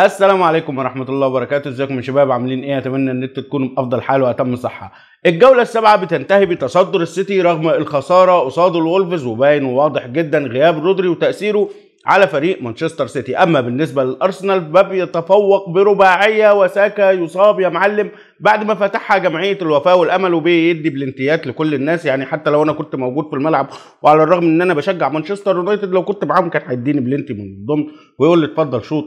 السلام عليكم ورحمه الله وبركاته ازيكم يا شباب عاملين ايه اتمنى ان انتوا تكونوا بافضل حال واتم صحه الجوله السابعه بتنتهي بتصدر السيتي رغم الخساره قصاد الولفز وباين وواضح جدا غياب رودري وتاثيره على فريق مانشستر سيتي اما بالنسبه للارسنال يتفوق برباعيه وساكا يصاب يا معلم بعد ما فتحها جمعيه الوفاء والامل وبيدي بلنتيات لكل الناس يعني حتى لو انا كنت موجود في الملعب وعلى الرغم ان انا بشجع مانشستر يونايتد لو كنت معاهم كان هيديني بلنتي من ضمن ويقول لي اتفضل شوط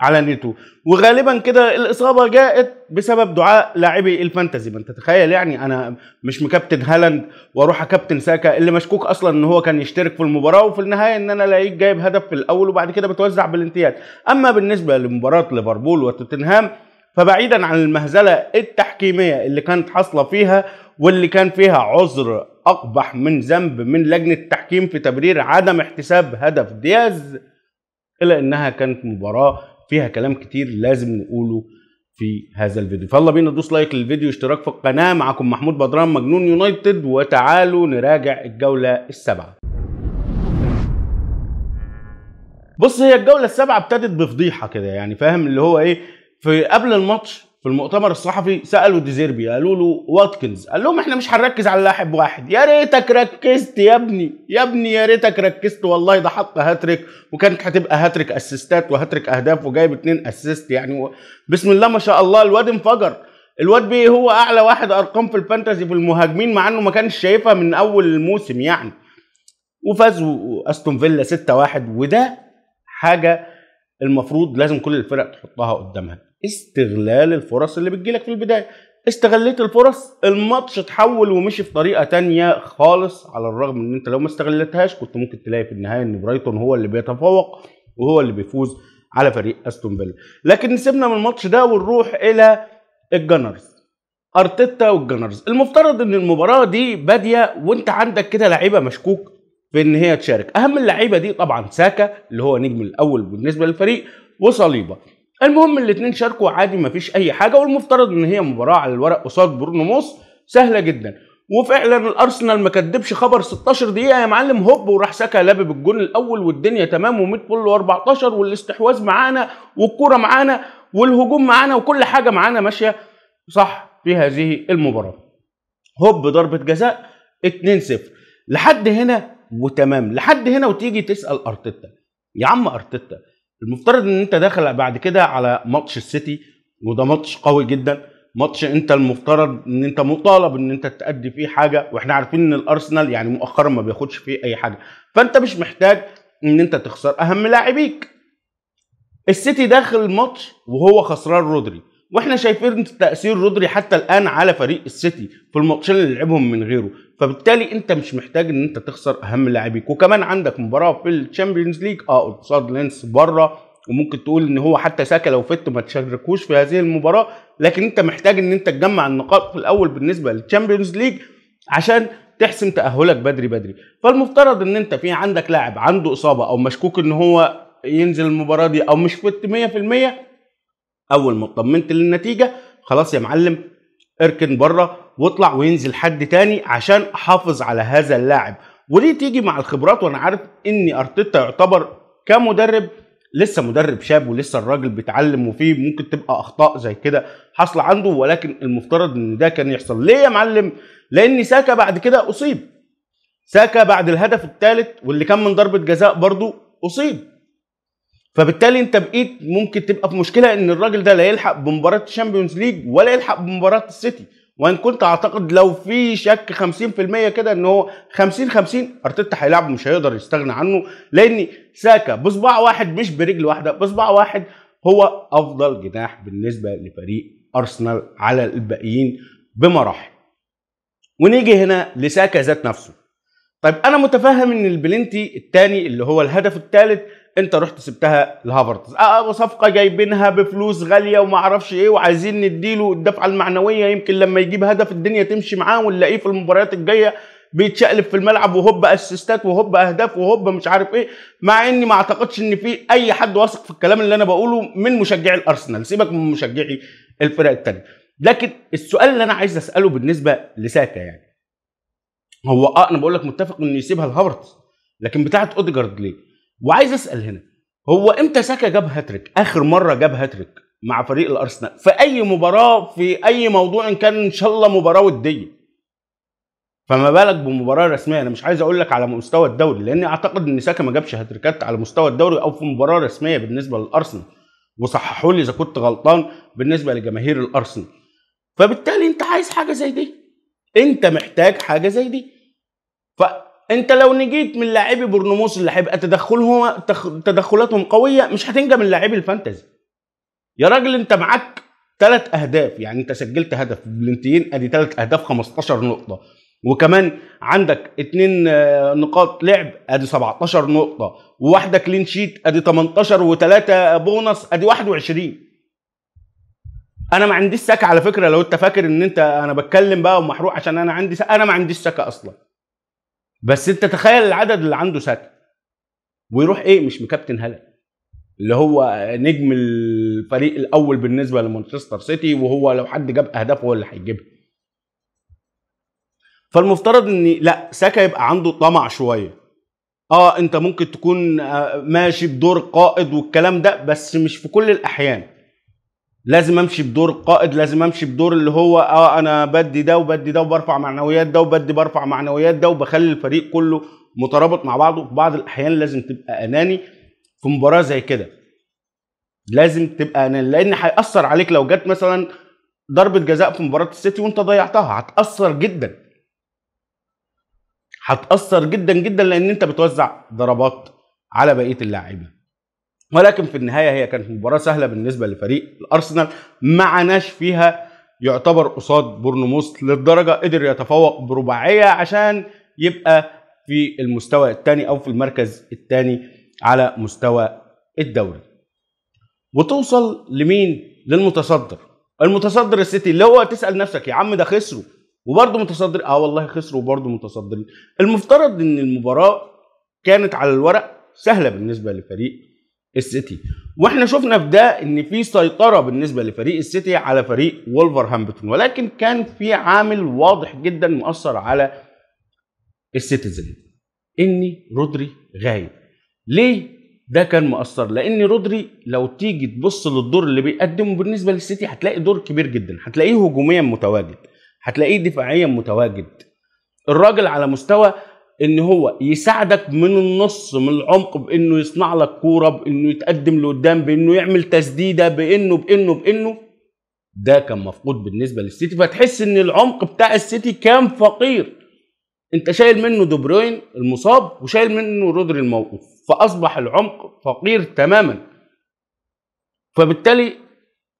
على نيتو وغالبا كده الاصابه جاءت بسبب دعاء لاعبي الفانتزي ما انت تخيل يعني انا مش مكابتن هالاند واروح كابتن ساكا اللي مشكوك اصلا ان هو كان يشترك في المباراه وفي النهايه ان انا لاقيك جايب هدف في الاول وبعد كده بتوزع بالانتيات اما بالنسبه لمباراه ليفربول وتوتنهام فبعيدا عن المهزله التحكيميه اللي كانت حاصله فيها واللي كان فيها عذر اقبح من ذنب من لجنه التحكيم في تبرير عدم احتساب هدف دياز الا انها كانت مباراه فيها كلام كتير لازم نقوله في هذا الفيديو فالله بينا دوس لايك للفيديو اشتراك في القناة معكم محمود بدران مجنون يونايتد وتعالوا نراجع الجولة السابعة بص هي الجولة السابعة ابتدت بفضيحة كده يعني فاهم اللي هو ايه في قبل الماتش في المؤتمر الصحفي سالوا ديزيربي قالوا له واتكنز قال لهم احنا مش هنركز على لاعب واحد يا ريتك ركزت يا ابني يا ابني يا ريتك ركزت والله ده حط هاتريك وكانت هتبقى هاتريك اسيستات وهاتريك اهداف وجايب اتنين اسيست يعني بسم الله ما شاء الله الواد انفجر الواد بيه هو اعلى واحد ارقام في الفانتازي في المهاجمين مع انه ما كانش شايفها من اول الموسم يعني وفازوا استون فيلا 6-1 وده حاجه المفروض لازم كل الفرق تحطها قدامها استغلال الفرص اللي بتجيلك في البدايه استغليت الفرص الماتش اتحول ومشي في طريقه تانية خالص على الرغم ان انت لو ما استغلتهاش كنت ممكن تلاقي في النهايه ان برايتون هو اللي بيتفوق وهو اللي بيفوز على فريق استون فيلا لكن سيبنا من الماتش ده ونروح الى الجنرز ارتيتا والجنرز المفترض ان المباراه دي باديه وانت عندك كده لعيبه مشكوك في ان هي تشارك اهم اللعيبه دي طبعا ساكا اللي هو نجم الاول بالنسبه للفريق وصليبه المهم الاثنين شاركوا عادي مفيش اي حاجه والمفترض ان هي مباراه على الورق قصاد برونو موس سهله جدا وفعلا الارسنال ما كدبش خبر 16 دقيقه يا معلم هوب وراح ساكا لابب الجون الاول والدنيا تمام و100 فل و14 والاستحواذ معانا والكوره معانا والهجوم معانا وكل حاجه معانا ماشيه صح في هذه المباراه هوب ضربه جزاء 2-0 لحد هنا وتمام لحد هنا وتيجي تسال ارتيتا يا عم ارتيتا المفترض ان انت داخل بعد كده على ماتش السيتي وده ماتش قوي جدا ماتش انت المفترض ان انت مطالب ان انت تأدي فيه حاجه واحنا عارفين ان الارسنال يعني مؤخرا ما بياخدش فيه اي حاجه فانت مش محتاج ان انت تخسر اهم لاعبيك السيتي داخل الماتش وهو خسران رودري واحنا شايفين تاثير رودري حتى الان على فريق السيتي في الماتشين اللي لعبهم من غيره فبالتالي انت مش محتاج ان انت تخسر اهم لاعبيك وكمان عندك مباراه في الشامبيونز ليج اه قصاد لينس بره وممكن تقول ان هو حتى ساكا لو فت ما تشاركوش في هذه المباراه لكن انت محتاج ان انت تجمع النقاط في الاول بالنسبه للشامبيونز ليج عشان تحسم تاهلك بدري بدري فالمفترض ان انت في عندك لاعب عنده اصابه او مشكوك ان هو ينزل المباراه دي او مش فت 100% اول ما اطمنت للنتيجه خلاص يا معلم اركن بره واطلع وينزل حد تاني عشان احافظ على هذا اللاعب ودي تيجي مع الخبرات وانا عارف ان ارتيتا يعتبر كمدرب لسه مدرب شاب ولسه الراجل بيتعلم وفيه ممكن تبقى اخطاء زي كده حاصله عنده ولكن المفترض ان ده كان يحصل ليه يا معلم لان ساكا بعد كده اصيب ساكا بعد الهدف الثالث واللي كان من ضربه جزاء برضه اصيب فبالتالي انت بقيت ممكن تبقى في مشكله ان الراجل ده لا يلحق بمباراه الشامبيونز ليج ولا يلحق بمباراه السيتي وان كنت اعتقد لو في شك 50% كده ان هو 50 50 ارتيتا هيلعب مش هيقدر يستغنى عنه لان ساكا بصباع واحد مش برجل واحده بصباع واحد هو افضل جناح بالنسبه لفريق ارسنال على الباقيين بمراحل ونيجي هنا لساكا ذات نفسه طيب انا متفهم ان البلنتي الثاني اللي هو الهدف الثالث انت رحت سبتها لهافرتز اه, آه، صفقه جايبينها بفلوس غاليه وما اعرفش ايه وعايزين نديله الدفعه المعنويه يمكن لما يجيب هدف الدنيا تمشي معاه ونلاقيه في المباريات الجايه بيتشقلب في الملعب وهوب اسيستات وهوب اهداف وهوب مش عارف ايه مع اني ما اعتقدش ان في اي حد واثق في الكلام اللي انا بقوله من مشجعي الارسنال سيبك من مشجعي الفرق الثانيه لكن السؤال اللي انا عايز اساله بالنسبه لساكا يعني هو اه انا بقول لك متفق انه يسيبها لهافرتز لكن بتاعه اوديجارد ليه وعايز اسال هنا هو امتى ساكا جاب هاتريك اخر مره جاب هاتريك مع فريق الارسنال في اي مباراه في اي موضوع ان كان ان شاء الله مباراه وديه فما بالك بمباراه رسميه انا مش عايز اقول لك على مستوى الدوري لاني اعتقد ان ساكا ما جابش هاتريكات على مستوى الدوري او في مباراه رسميه بالنسبه للارسنال وصححوا لي اذا كنت غلطان بالنسبه لجماهير الارسنال فبالتالي انت عايز حاجه زي دي انت محتاج حاجه زي دي ف انت لو نجيت من لاعبي بورنموس اللي هيبقى تدخلهم تدخلاتهم قويه مش هتنجح من لاعبي الفانتزي يا راجل انت معاك ثلاث اهداف يعني انت سجلت هدف بلنتين ادي ثلاث اهداف 15 نقطه وكمان عندك اتنين آه، نقاط لعب ادي 17 نقطه وواحده كلين شيت ادي 18 وثلاثه بونص ادي 21 انا ما عنديش سكه على فكره لو انت فاكر ان انت انا بتكلم بقى ومحروق عشان انا عندي سكة انا ما عنديش سكه اصلا بس انت تخيل العدد اللي عنده سكن ويروح ايه مش مكابتن هلا اللي هو نجم الفريق الاول بالنسبه لمانشستر سيتي وهو لو حد جاب اهداف هو اللي هيجيبها فالمفترض ان لا ساكا يبقى عنده طمع شويه اه انت ممكن تكون آه، ماشي بدور قائد والكلام ده بس مش في كل الاحيان لازم امشي بدور القائد لازم امشي بدور اللي هو اه انا بدي ده وبدي ده وبرفع معنويات ده وبدي برفع معنويات ده وبخلي الفريق كله مترابط مع بعضه في بعض الاحيان لازم تبقى اناني في مباراه زي كده لازم تبقى اناني لان هياثر عليك لو جت مثلا ضربه جزاء في مباراه السيتي وانت ضيعتها هتاثر جدا هتاثر جدا جدا لان انت بتوزع ضربات على بقيه اللاعبين ولكن في النهايه هي كانت مباراه سهله بالنسبه لفريق الارسنال ما عناش فيها يعتبر قصاد بورنموث للدرجه قدر يتفوق برباعيه عشان يبقى في المستوى الثاني او في المركز الثاني على مستوى الدوري وتوصل لمين للمتصدر المتصدر السيتي اللي هو تسال نفسك يا عم ده خسروا وبرضه متصدر اه والله خسروا وبرضه متصدرين المفترض ان المباراه كانت على الورق سهله بالنسبه لفريق السيتي واحنا شفنا في ده ان في سيطره بالنسبه لفريق السيتي على فريق وولفرهامبتون ولكن كان في عامل واضح جدا مؤثر على السيتيزن ان رودري غايب ليه ده كان مؤثر لان رودري لو تيجي تبص للدور اللي بيقدمه بالنسبه للسيتي هتلاقي دور كبير جدا هتلاقيه هجوميا متواجد هتلاقيه دفاعيا متواجد الراجل على مستوى ان هو يساعدك من النص من العمق بانه يصنع لك كوره بانه يتقدم لقدام بانه يعمل تسديده بانه بانه بانه ده كان مفقود بالنسبه للسيتي فتحس ان العمق بتاع السيتي كان فقير انت شايل منه دي بروين المصاب وشايل منه رودري الموقوف فاصبح العمق فقير تماما فبالتالي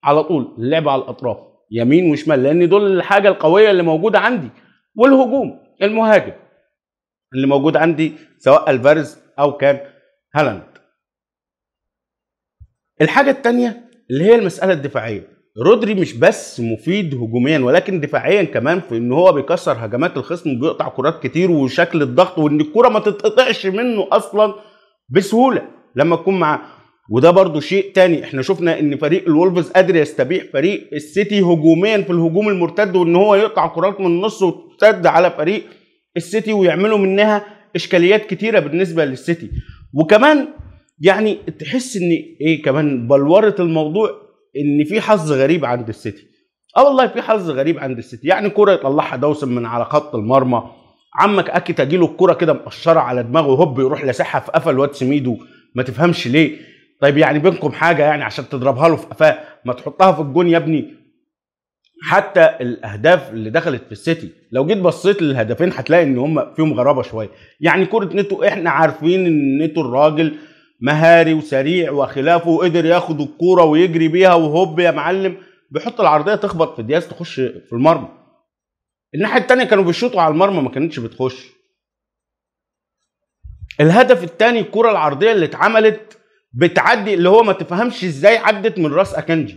على طول اللعب على الاطراف يمين وشمال لان دول الحاجه القويه اللي موجوده عندي والهجوم المهاجم اللي موجود عندي سواء الفارز او كان هالاند الحاجه الثانيه اللي هي المساله الدفاعيه رودري مش بس مفيد هجوميا ولكن دفاعيا كمان في ان هو بيكسر هجمات الخصم وبيقطع كرات كتير وشكل الضغط وان الكرة ما تتقطعش منه اصلا بسهوله لما تكون معاه وده برضو شيء تاني احنا شفنا ان فريق الولفز قادر يستبيح فريق السيتي هجوميا في الهجوم المرتد وان هو يقطع كرات من النص وتسد على فريق السيتي ويعملوا منها اشكاليات كتيره بالنسبه للسيتي وكمان يعني تحس ان ايه كمان بلوره الموضوع ان في حظ غريب عند السيتي اه والله في حظ غريب عند السيتي يعني كره يطلعها دوسن من على خط المرمى عمك اكي تجيله الكره كده مقشره على دماغه هوب يروح لاسحها في قفا الواد سميدو ما تفهمش ليه طيب يعني بينكم حاجه يعني عشان تضربها له في قفاه ما تحطها في الجون يا ابني حتى الاهداف اللي دخلت في السيتي لو جيت بصيت للهدفين هتلاقي ان هم فيهم غرابه شويه يعني كره نيتو احنا عارفين ان نيتو الراجل مهاري وسريع وخلافه وقدر ياخد الكوره ويجري بيها وهوب يا معلم بيحط العرضيه تخبط في دياز تخش في المرمى الناحيه الثانيه كانوا بيشوطوا على المرمى ما كانتش بتخش الهدف الثاني الكره العرضيه اللي اتعملت بتعدي اللي هو ما تفهمش ازاي عدت من راس اكنجي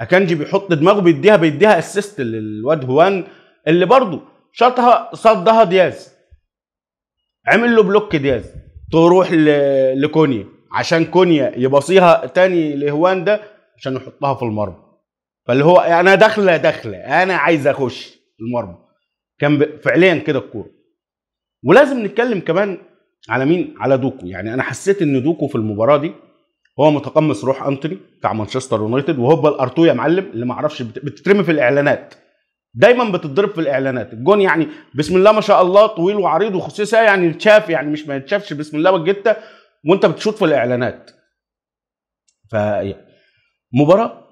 اكنجي بيحط دماغه بيديها بيديها اسيست للواد هوان اللي برضه شاطها صدها دياز عمل له بلوك دياز تروح لكونيا عشان كونيا يبصيها تاني لهوان ده عشان يحطها في المرمى فاللي هو انا داخله داخله انا عايز اخش المرمى كان فعليا كده الكوره ولازم نتكلم كمان على مين على دوكو يعني انا حسيت ان دوكو في المباراه دي هو متقمص روح انتوني بتاع مانشستر يونايتد وهوبا الارتو يا معلم اللي ما اعرفش بتترمي في الاعلانات دايما بتتضرب في الاعلانات الجون يعني بسم الله ما شاء الله طويل وعريض وخصيصا يعني تشاف يعني مش ما يتشافش بسم الله والجته وانت بتشوط في الاعلانات ف مباراه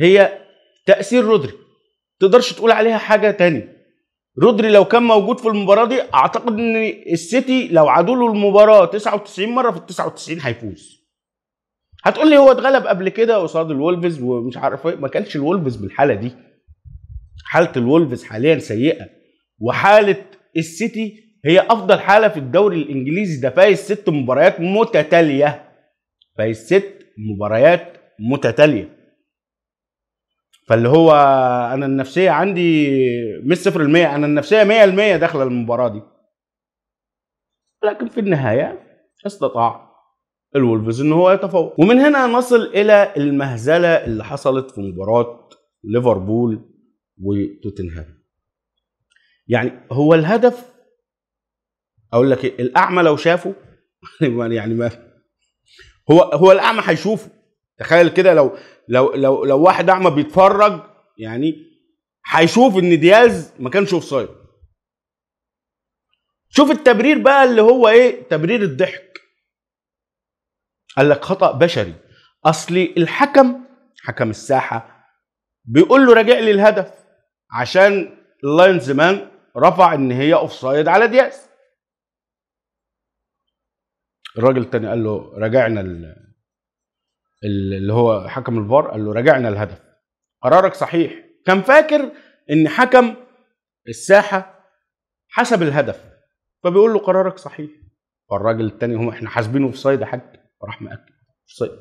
هي تاثير رودري تقدرش تقول عليها حاجه تاني رودري لو كان موجود في المباراه دي اعتقد ان السيتي لو عادوا له المباراه 99 مره في ال 99 هيفوز هتقول لي هو اتغلب قبل كده قصاد الولفز ومش عارف ايه ما كانش الولفز بالحاله دي حاله الولفز حاليا سيئه وحاله السيتي هي افضل حاله في الدوري الانجليزي ده فايز ست مباريات متتاليه فايز ست مباريات متتاليه فاللي هو انا النفسيه عندي مش صفر المية انا النفسيه مية المية داخله المباراه دي لكن في النهايه استطاع الولفز ان هو يتفوق ومن هنا نصل الى المهزله اللي حصلت في مباراه ليفربول وتوتنهام يعني هو الهدف اقول لك ايه الاعمى لو شافه يعني ما هو هو الاعمى هيشوفه تخيل كده لو لو لو لو واحد اعمى بيتفرج يعني هيشوف ان دياز ما كانش اوف سايد شوف التبرير بقى اللي هو ايه تبرير الضحك قال لك خطا بشري اصل الحكم حكم الساحه بيقول له راجع لي الهدف عشان اللاينز مان رفع ان هي اوفسايد على دياس الراجل التاني قال له راجعنا اللي هو حكم الفار قال له راجعنا الهدف قرارك صحيح كان فاكر ان حكم الساحه حسب الهدف فبيقول له قرارك صحيح فالراجل التاني هو احنا حاسبينه اوفسايد يا حاج وراح مأكد صيد طيب.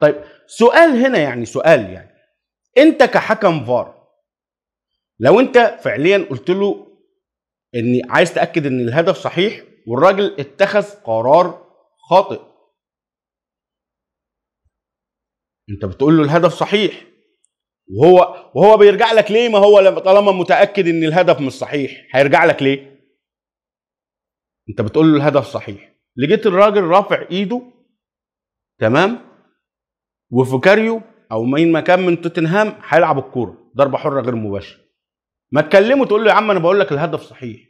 طيب سؤال هنا يعني سؤال يعني انت كحكم فار لو انت فعليا قلت له اني عايز تاكد ان الهدف صحيح والراجل اتخذ قرار خاطئ انت بتقول له الهدف صحيح وهو وهو بيرجع لك ليه ما هو طالما متاكد ان الهدف مش صحيح هيرجع لك ليه انت بتقول له الهدف صحيح لقيت الراجل رافع ايده تمام وفوكاريو او مين مكان من توتنهام هيلعب الكوره ضربه حره غير مباشره ما تكلمه تقول له يا عم انا بقول لك الهدف صحيح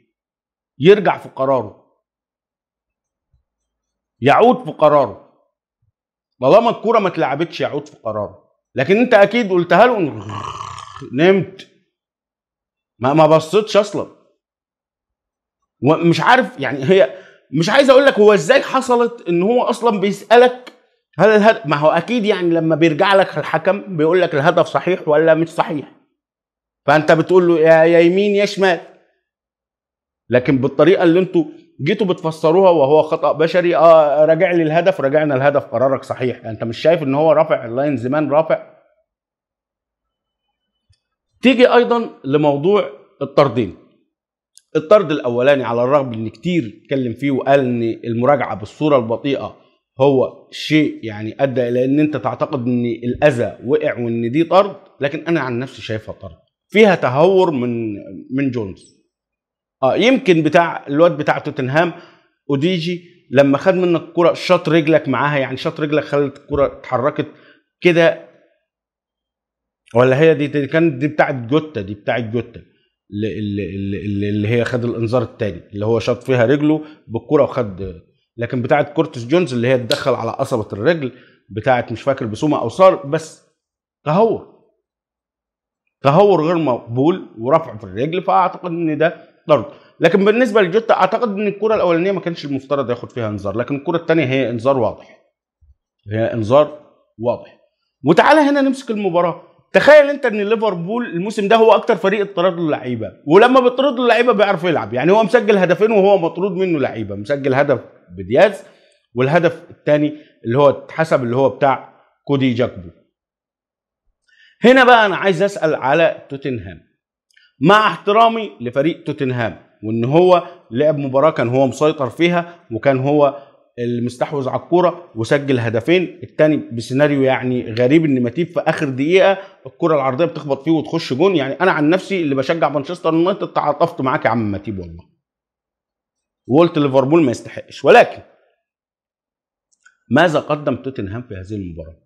يرجع في قراره يعود في قراره طالما الكوره ما اتلعبتش يعود في قراره لكن انت اكيد قلتها له نمت ما ما بصيتش اصلا ومش عارف يعني هي مش عايز اقول لك هو ازاي حصلت ان هو اصلا بيسالك هل الهدف ما هو اكيد يعني لما بيرجع لك الحكم بيقول لك الهدف صحيح ولا مش صحيح فانت بتقول له يا يمين يا شمال لكن بالطريقه اللي انتوا جيتوا بتفسروها وهو خطا بشري اه راجع لي الهدف راجعنا الهدف قرارك صحيح يعني انت مش شايف ان هو رافع اللاين زمان رافع تيجي ايضا لموضوع الطردين الطرد الاولاني على الرغم ان كتير اتكلم فيه وقال ان المراجعه بالصوره البطيئه هو شيء يعني ادى الى ان انت تعتقد ان الاذى وقع وان دي طرد لكن انا عن نفسي شايفها طرد فيها تهور من من جونز اه يمكن بتاع الواد بتاع توتنهام اوديجي لما خد منك كرة شاط رجلك معاها يعني شاط رجلك خلت الكره اتحركت كده ولا هي دي, دي كانت دي بتاعت جوتا دي بتاعت جوتا اللي, اللي هي خد الانذار الثاني اللي هو شاط فيها رجله بالكوره وخد لكن بتاعه كورتس جونز اللي هي اتدخل على قصبه الرجل بتاعه مش فاكر بسومه او صار بس تهور تهور غير مقبول ورفع في الرجل فاعتقد ان ده ضرب لكن بالنسبه لجوتا اعتقد ان الكره الاولانيه ما كانش المفترض ياخد فيها انذار لكن الكره الثانيه هي انذار واضح هي انذار واضح وتعالى هنا نمسك المباراه تخيل انت ان ليفربول الموسم ده هو اكتر فريق اطرد له لعيبه ولما بيطرد له لعيبه بيعرف يلعب يعني هو مسجل هدفين وهو مطرود منه لعيبه مسجل هدف بدياز والهدف الثاني اللي هو اتحسب اللي هو بتاع كودي جاكبو هنا بقى انا عايز اسال على توتنهام مع احترامي لفريق توتنهام وان هو لعب مباراه كان هو مسيطر فيها وكان هو المستحوذ على الكوره وسجل هدفين الثاني بسيناريو يعني غريب ان ماتيب في اخر دقيقه الكره العرضيه بتخبط فيه وتخش جون يعني انا عن نفسي اللي بشجع مانشستر يونايتد تعاطفت معاك يا عم ماتيب والله وقلت ليفربول ما يستحقش ولكن ماذا قدم توتنهام في هذه المباراه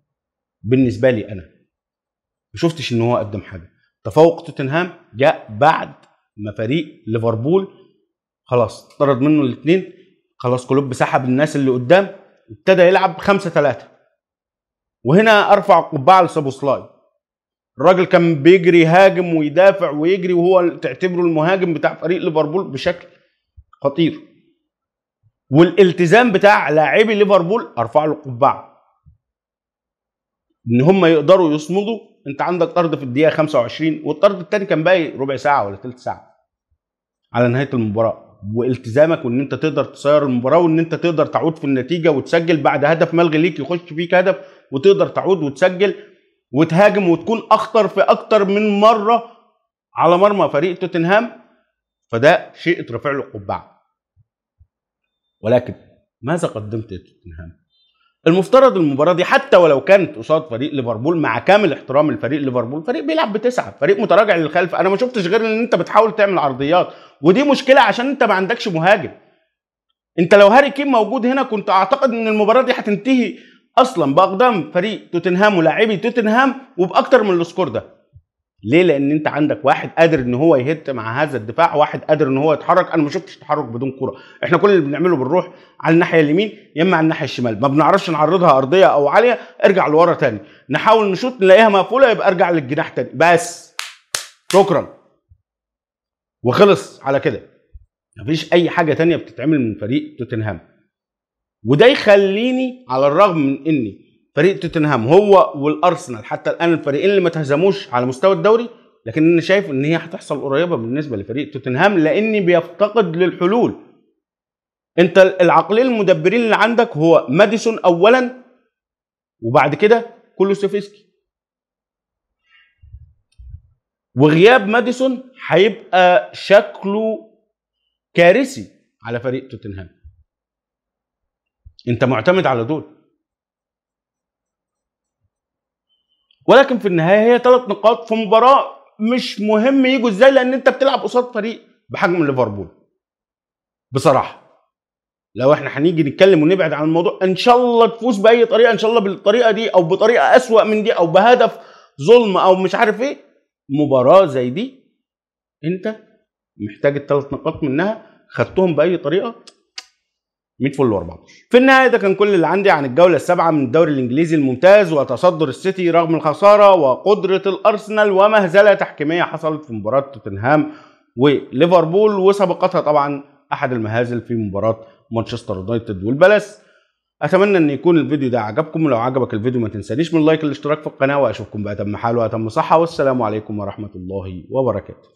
بالنسبه لي انا ما شفتش ان هو قدم حاجه تفوق توتنهام جاء بعد ما فريق ليفربول خلاص طرد منه الاثنين خلاص كلوب سحب الناس اللي قدام ابتدى يلعب 5 3 وهنا ارفع القبعه لسابوسلاي الراجل كان بيجري يهاجم ويدافع ويجري وهو تعتبره المهاجم بتاع فريق ليفربول بشكل خطير والالتزام بتاع لاعبي ليفربول ارفع له القبعه ان هم يقدروا يصمدوا انت عندك طرد في الدقيقه 25 والطرد الثاني كان باقي ربع ساعه ولا ثلث ساعه على نهايه المباراه والتزامك وان انت تقدر تسير المباراه وان انت تقدر تعود في النتيجه وتسجل بعد هدف ملغي ليك يخش فيك هدف وتقدر تعود وتسجل وتهاجم وتكون اخطر في اكتر من مره على مرمى فريق توتنهام فده شيء ترفع له القبعه ولكن ماذا قدمت لتوتنهام؟ المفترض المباراه دي حتى ولو كانت قصاد فريق ليفربول مع كامل احترام الفريق ليفربول فريق بيلعب بتسعه فريق متراجع للخلف انا ما شفتش غير ان انت بتحاول تعمل عرضيات ودي مشكله عشان انت ما عندكش مهاجم انت لو هاري كين موجود هنا كنت اعتقد ان المباراه دي هتنتهي اصلا باقدام فريق توتنهام ولاعبي توتنهام وباكتر من السكور ده ليه لان انت عندك واحد قادر ان هو يهت مع هذا الدفاع واحد قادر ان هو يتحرك انا ما شفتش تحرك بدون كره احنا كل اللي بنعمله بنروح على الناحيه اليمين يا اما على الناحيه الشمال ما بنعرفش نعرضها ارضيه او عاليه ارجع لورا تاني نحاول نشوط نلاقيها مقفوله يبقى ارجع للجناح تاني بس شكرا وخلص على كده مفيش اي حاجه تانية بتتعمل من فريق توتنهام وده يخليني على الرغم من اني فريق توتنهام هو والارسنال حتى الان الفريقين اللي ما تهزموش على مستوى الدوري لكن انا شايف ان هي هتحصل قريبه بالنسبه لفريق توتنهام لاني بيفتقد للحلول انت العقلين المدبرين اللي عندك هو ماديسون اولا وبعد كده كولوسيفسكي وغياب ماديسون هيبقى شكله كارثي على فريق توتنهام انت معتمد على دول ولكن في النهايه هي ثلاث نقاط في مباراه مش مهم يجوا ازاي لان انت بتلعب قصاد فريق بحجم ليفربول بصراحه لو احنا هنيجي نتكلم ونبعد عن الموضوع ان شاء الله تفوز باي طريقه ان شاء الله بالطريقه دي او بطريقه اسوا من دي او بهدف ظلم او مش عارف ايه مباراه زي دي انت محتاج الثلاث نقاط منها خدتهم باي طريقه 100 فل و14 في النهايه ده كان كل اللي عندي عن الجوله السابعه من الدوري الانجليزي الممتاز وتصدر السيتي رغم الخساره وقدره الارسنال ومهزله تحكيميه حصلت في مباراه توتنهام وليفربول وسبقتها طبعا احد المهازل في مباراه مانشستر يونايتد والبلس اتمنى ان يكون الفيديو ده عجبكم ولو عجبك الفيديو ما تنسانيش من اللايك والاشتراك في القناه واشوفكم باتم حال واتم صحه والسلام عليكم ورحمه الله وبركاته